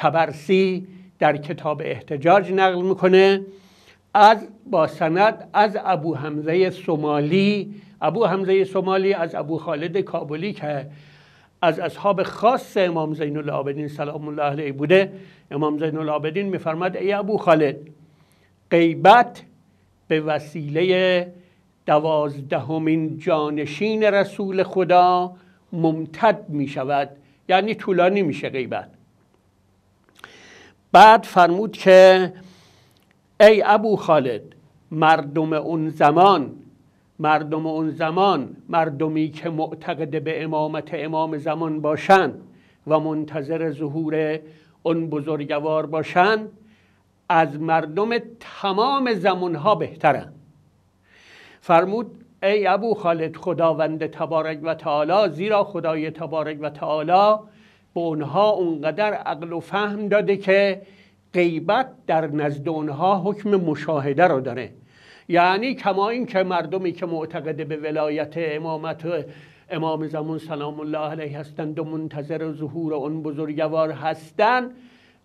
تبرسی در کتاب احتجاج نقل میکنه از با سند از ابو حمزه سومالی ابو حمزه سومالی از ابو خالد کابلی که از اصحاب خاص امام زین العابدین سلام الله علیه بوده امام زین العابدین میفرماد ای ابو خالد غیبت به وسیله دوازدهمین جانشین رسول خدا ممتد می شود یعنی طولانی میشه غیبت بعد فرمود که ای ابو خالد مردم اون زمان مردم اون زمان مردمی که معتقد به امامت امام زمان باشند و منتظر ظهور اون بزرگوار باشند از مردم تمام زمانها بهترن فرمود ای ابو خالد خداوند تبارک و تعالی زیرا خدای تبارک و تعالی به اونها اونقدر عقل و فهم داده که غیبت در نزد اونها حکم مشاهده رو داره یعنی کما این که مردمی که معتقد به ولایت امامت امام زمان سلام الله علیه هستند و منتظر ظهور اون بزرگوار هستند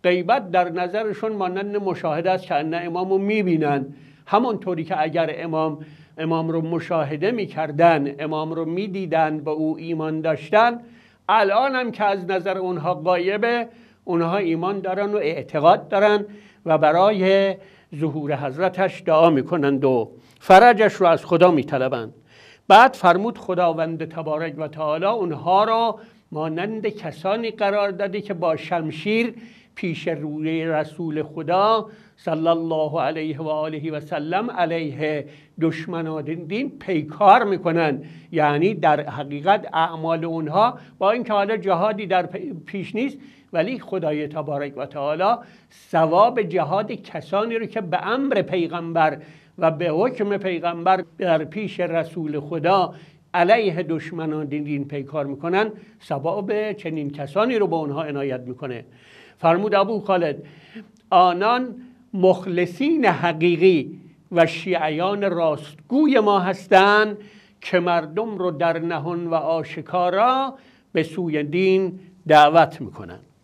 غیبت در نظرشون مانند مشاهده است که نه امام رو میبینن همانطوری که اگر امام امام رو مشاهده میکردن امام رو میدیدن به او ایمان داشتن الان هم که از نظر اونها قایبه اونها ایمان دارن و اعتقاد دارن و برای ظهور حضرتش دعا میکنند و فرجش رو از خدا میطلبند بعد فرمود خداوند تبارک و تعالی اونها را مانند کسانی قرار داده که با شمشیر پیش روی رسول خدا صلی الله علیه و آله و سلم علیه دشمنان دین پیکار میکنن یعنی در حقیقت اعمال اونها با اینکه حالا جهادی در پیش نیست ولی خدای تبارک و تعالی ثواب جهاد کسانی رو که به امر پیغمبر و به حکم پیغمبر در پیش رسول خدا علیه دشمنان دین پیکار میکنن سباب چنین کسانی رو به اونها عنایت میکنه فرمود ابو خالد آنان مخلصین حقیقی و شیعیان راستگوی ما هستند که مردم رو در نهان و آشکارا به سوی دین دعوت میکنند